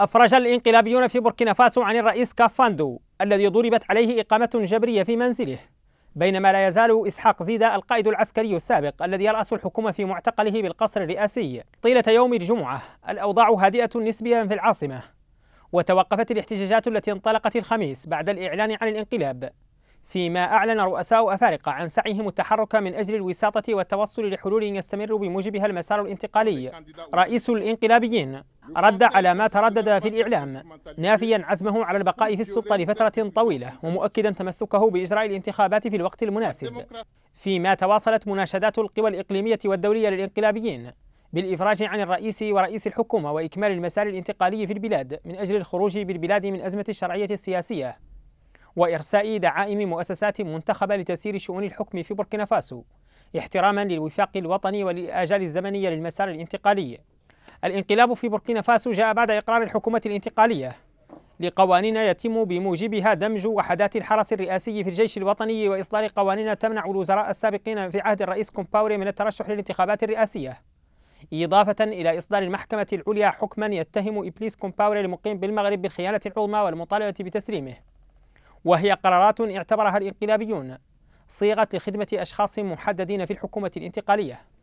أفرج الانقلابيون في بوركينا فاسو عن الرئيس كافاندو الذي ضربت عليه إقامة جبرية في منزله بينما لا يزال إسحاق زيدا القائد العسكري السابق الذي يرأس الحكومة في معتقله بالقصر الرئاسي طيلة يوم الجمعة الأوضاع هادئة نسبيا في العاصمة وتوقفت الاحتجاجات التي انطلقت الخميس بعد الإعلان عن الانقلاب فيما أعلن رؤساء أفارقة عن سعيهم التحرك من أجل الوساطة والتوصل لحلول يستمر بموجبها المسار الانتقالي رئيس الانقلابيين رد على ما تردد في الإعلام نافيا عزمه على البقاء في السلطة لفترة طويلة ومؤكدا تمسكه بإجراء الانتخابات في الوقت المناسب فيما تواصلت مناشدات القوى الإقليمية والدولية للإنقلابيين بالإفراج عن الرئيس ورئيس الحكومة وإكمال المسار الانتقالي في البلاد من أجل الخروج بالبلاد من أزمة الشرعية السياسية وإرساء دعائم مؤسسات منتخبة لتسيير شؤون الحكم في بوركينا فاسو احتراما للوفاق الوطني وللآجال الزمنية للمسار الانتقالي الانقلاب في بوركينا فاسو جاء بعد إقرار الحكومة الانتقالية لقوانين يتم بموجبها دمج وحدات الحرس الرئاسي في الجيش الوطني وإصدار قوانين تمنع الوزراء السابقين في عهد الرئيس كومباوري من الترشح للانتخابات الرئاسية إضافة إلى إصدار المحكمة العليا حكما يتهم إبليس كومباوري المقيم بالمغرب بالخيانة العظمى والمطالبة بتسليمه وهي قرارات اعتبرها الانقلابيون صيغة لخدمة أشخاص محددين في الحكومة الانتقالية